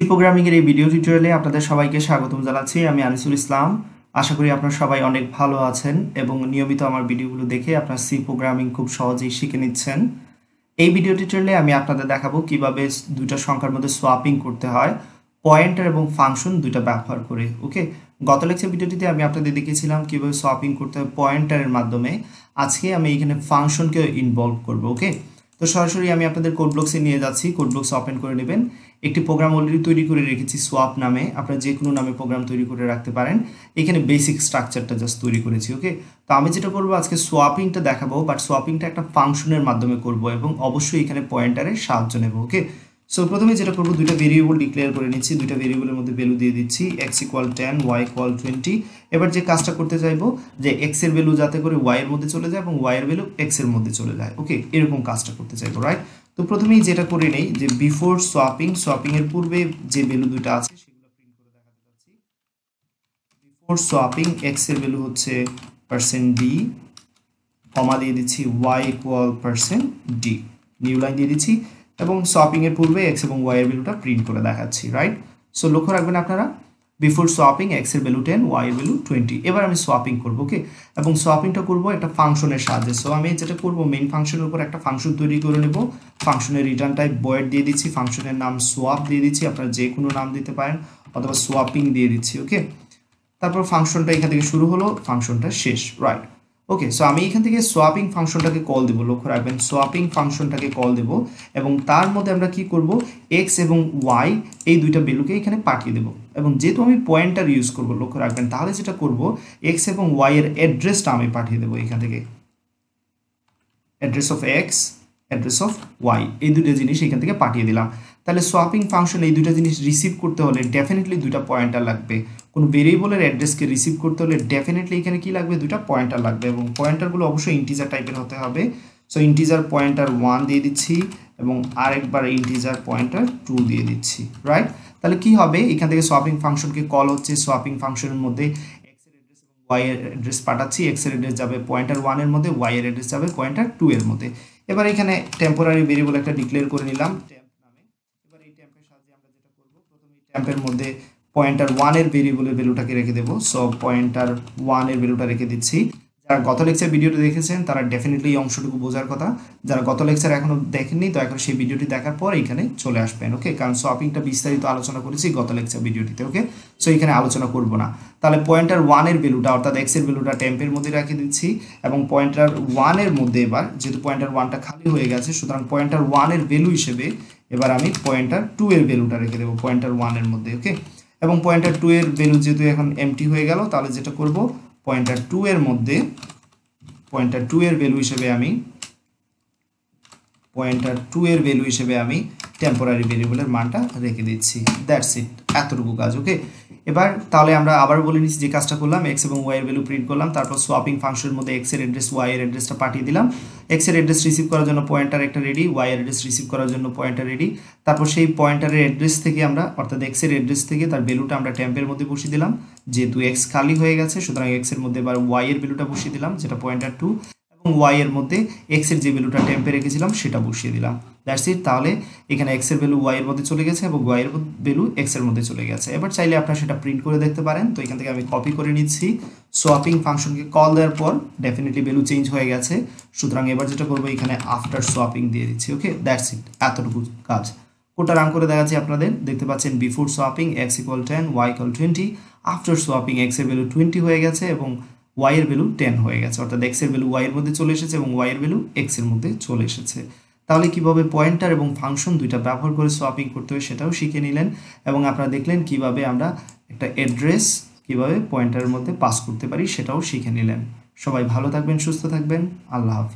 C এর এই video টিউটোরিয়ালে আপনাদের সবাইকে স্বাগতম জানাচ্ছি আমি আনিসুল ইসলাম আশা করি আপনারা সবাই অনেক ভালো আছেন এবং নিয়মিত আমার ভিডিওগুলো দেখে আপনার সি প্রোগ্রামিং খুব সহজেই শিখে নিচ্ছেন এই ভিডিও টিউটোরিয়ালে আমি আপনাদের দেখাবো কিভাবে দুইটা সংখ্যার মধ্যে সোয়াপিং করতে হয় পয়েন্টার এবং ফাংশন দুইটা ব্যবহার করে ওকে গত লেকচার ভিডিওটিতে আমি আপনাদের দেখেছিলাম কীভাবে সোয়াপিং করতে হয় পয়েন্টারের মাধ্যমে আজকে আমি এখানে ফাংশনকে ইনভলভ করব ওকে তো সরাসরি আমি আপনাদের কোড ব্লক্সে নিয়ে যাচ্ছি কোড ব্লক্স ওপেন করে নেবেন একটি প্রোগ্রাম অলরেডি তৈরি করে রেখেছি সোয়াপ নামে আপনারা যে কোনো নামে প্রোগ্রাম তৈরি করে রাখতে পারেন এখানে বেসিক স্ট্রাকচারটা জাস্ট তৈরি করেছি ওকে তো আমি যেটা করবো আজকে সোয়াপিংটা দেখাবো বাট সোয়াপিংটা একটা ফাংশনের মাধ্যমে করব এবং অবশ্যই এখানে পয়েন্টারের সাহায্য নেব ওকে সো প্রথমে যেটা করবো দুইটা ভেরিয়েবল ডিক্লেয়ার করে নিচ্ছি দুইটা ভেরিয়েবলের মধ্যে ভ্যালু দিয়ে দিচ্ছি x equal ten y equal twenty এবার যে কাজটা করতে চাইবো যে এক্স এর ভ্যালু যাতে করে ওয়াই এর মধ্যে চলে যায় এবং ওয়াই এর ভ্যালু এক্স এর মধ্যে চলে যায় ওকে এরকম কাজটা করতে চাইবো রাইট তো প্রথমেই যেটা করে নেই যে বিফোর সোয়াপিং সোয়াপিং এর পূর্বে যে ভ্যালু দুটো আছে সেগুলো প্রিন্ট করে দেখাতে যাচ্ছি বিফোর সোয়াপিং এক্স এর ভ্যালু হচ্ছে পার্সেন্ট ডি কমা দিয়ে দিচ্ছি y equal percent d new line দিয়ে দিচ্ছি এবং সোয়াপিং এর পূর্বে এক্স এবং ওয়াই এর ভ্যালুটা প্রিন্ট করে দেখাচ্ছি রাইট সো লক্ষ্য রাখবেন আপনারা বিফোর সোয়াপিং এক্স এর ভ্যালু টেন ওয়াই এর ভ্যালু টোয়েন্টি এবার আমি সোয়াপিং করবো ওকে এবং সোয়াপিংটা করবো একটা ফাংশনের সাহায্যে সো আমি যেটা করবো মেন ফাংশনের উপর একটা ফাংশন তৈরি করে নেব ফাংশনের রিটার্ন টাইপ বয়েড দিয়ে দিচ্ছি ফাংশনের নাম সোয়াপ দিয়ে দিচ্ছি আপনারা যে কোনো নাম দিতে পারেন অথবা সোয়াপিং দিয়ে দিচ্ছি ওকে তারপর ফাংশনটা এখান থেকে শুরু হলো ফাংশনটা শেষ রাইট ওকে সো আমি এখান থেকে সোয়াপিং ফাংশনটাকে কল দেবো লক্ষ্য রাখবেন সোয়াপিং ফাংশনটাকে কল দেবো এবং তার মধ্যে আমরা কি করব এক্স এবং ওয়াই এই দুইটা বেলুকে এখানে পাঠিয়ে দেবো এবং যেহেতু আমি পয়েন্টার ইউজ করব লক্ষ্য রাখবেন তাহলে যেটা করব এক্স এবং ওয়াই এর অ্যাড্রেসটা আমি পাঠিয়ে দেবো এখান থেকে address of x address of y এই দুটো জিনিস এখান থেকে পাঠিয়ে দিলাম তাহলে সোয়াপিং ফাংশন এই দুটো জিনিস রিসিভ করতে হলে ডেফিনেটলি দুটা পয়েন্টার লাগবে কোনো ভেরিয়েবলের অ্যাড্রেসকে রিসিভ করতে হলে ডেফিনেটলি এখানে কি লাগবে দুটা পয়েন্টার লাগবে এবং পয়েন্টারগুলো অবশ্যই ইন্টিজার টাইপের হতে হবে সো ইন্টিজার পয়েন্টার ওয়ান দিয়ে দিচ্ছি এবং আরেকবার ইন্টিজার পয়েন্টার টু দিয়ে দিচ্ছি রাইট তাহলে কি হবে এখান থেকে সোয়াপিং ফাংশনকে কল হচ্ছে সোয়াপিং ফাংশনের মধ্যে ওয়াই এর অ্যাড্রেস পাঠাচ্ছি এক্স এর অ্যাড্রেস যাবে পয়েন্টার ওয়ানের মধ্যে ওয়াই এর অ্যাড্রেস যাবে পয়েন্টার টু এর মধ্যে এবার এখানে টেম্পোরারি ভেরিয়েবল একটা ডিক্লেয়ার করে নিলাম ক্যাম্পের মধ্যে পয়েন্টার ওয়ানের ভেরিয়েবলের ভ্যালুটাকে রেখে দেবো সো পয়েন্টার ওয়ানের ভ্যালুটা রেখে দিচ্ছি যারা গত লেকচার ভিডিওটি দেখেছেন তারা ডেফিনেটলি এই অংশটুকু বোঝার কথা যারা গত লেকচার এখনও দেখেননি তো এখন সেই ভিডিওটি দেখার পর এখানে চলে আসবেন ওকে কারণ শপিংটা বিস্তারিত আলোচনা করেছি গত লেকচার ভিডিওটিতে ওকে সো এখানে আলোচনা করব না তাহলে পয়েন্টার ওয়ানের ভ্যালুটা অর্থাৎ এক্সের ভ্যালুটা টেম্পের মধ্যে রেখে দিচ্ছি এবং পয়েন্টার ওয়ানের মধ্যে এবার যেহেতু পয়েন্টার ওয়ানটা খালি হয়ে গেছে সুতরাং পয়েন্টার ওয়ানের ভ্যালু হিসেবে এবার আমি পয়েন্টার টু এর ভ্যালুটা রেখে দেবো পয়েন্টার ওয়ানের মধ্যে ওকে এবং পয়েন্টার টু এর ভ্যালু যেহেতু এখন এমটি হয়ে গেল তাহলে যেটা করব পয়েন্টার টু এর মধ্যে পয়েন্টার টু এর ভ্যালু হিসেবে আমি পয়েন্টার টু এর ভ্যালু হিসেবে আমি টেম্পোরারি ভেরিয়েবলের মানটা রেখে দিচ্ছি দ্যাটস ইট এতটুকু কাজ ওকে এবার তাহলে আমরা আবার বলে নিচ্ছি যে কাজটা করলাম এক্স এবং ওয়াই এর ভ্যালু প্রিন্ট করলাম তারপর সোয়াপিং ফাংশনের মধ্যে এক্স এর অ্যাড্রেস ওয়াই এর অ্যাড্রেসটা পাঠিয়ে দিলাম এক্স এর অ্যাড্রেস রিসিভ করার জন্য পয়েন্টার একটা রেডি ওয়াই এর অ্যাড্রেস রিসিভ করার জন্য পয়েন্টার রেডি তারপর সেই পয়েন্টারের অ্যাড্রেস থেকে আমরা অর্থাৎ এক্স এর অ্যাড্রেস থেকে তার ভ্যালুটা আমরা ট্যাম্পের মধ্যে বসিয়ে দিলাম যেহেতু এক্স খালি হয়ে গেছে সুতরাং এক্স এর মধ্যে এবার ওয়াই এর ভ্যালুটা বসিয়ে দিলাম যেটা পয়েন্টার টু ওয়াই এর মধ্যে এক্স এর যে ভ্যালুটা টেম্পে রেখেছিলাম সেটা বসিয়ে দিলাম দ্যাটস ইট তাহলে এখানে এক্স এর ভ্যালু ওয়াই এর মধ্যে চলে গেছে এবং ওয়াই এর ভ্যালু এক্স এর মধ্যে চলে গেছে এবার চাইলে আপনারা সেটা প্রিন্ট করে দেখতে পারেন তো এখান থেকে আমি কপি করে নিচ্ছি সোয়াপিং ফাংশনকে কল দেওয়ার পর ডেফিনেটলি ভ্যালু চেঞ্জ হয়ে গেছে সুতরাং এবার যেটা করবো এখানে আফটার সোয়াপিং দিয়ে দিচ্ছি ওকে দ্যাটস ইট এতটুকু কাজ কোটা রান করে দেখাচ্ছি আপনাদের দেখতে পাচ্ছেন before swapping x equal ten y equal twenty after swapping x এর ভ্যালু টোয়েন্টি হয়ে গেছে এবং ওয়াই এর ভ্যালু টেন হয়ে গেছে অর্থাৎ এক্স এর ভ্যালু ওয়াই মধ্যে চলে এসেছে এবং ওয়াই ভ্যালু এক্স এর মধ্যে চলে এসেছে তাহলে কিভাবে পয়েন্টার এবং ফাংশন দুইটা ব্যবহার করে সোয়াপিং করতে হবে সেটাও শিখে নিলেন এবং আপনারা দেখলেন কিভাবে আমরা একটা অ্যাড্রেস কিভাবে পয়েন্টারের মধ্যে পাস করতে পারি সেটাও শিখে নিলেন সবাই ভালো থাকবেন সুস্থ থাকবেন আল্লাহ হাফিজ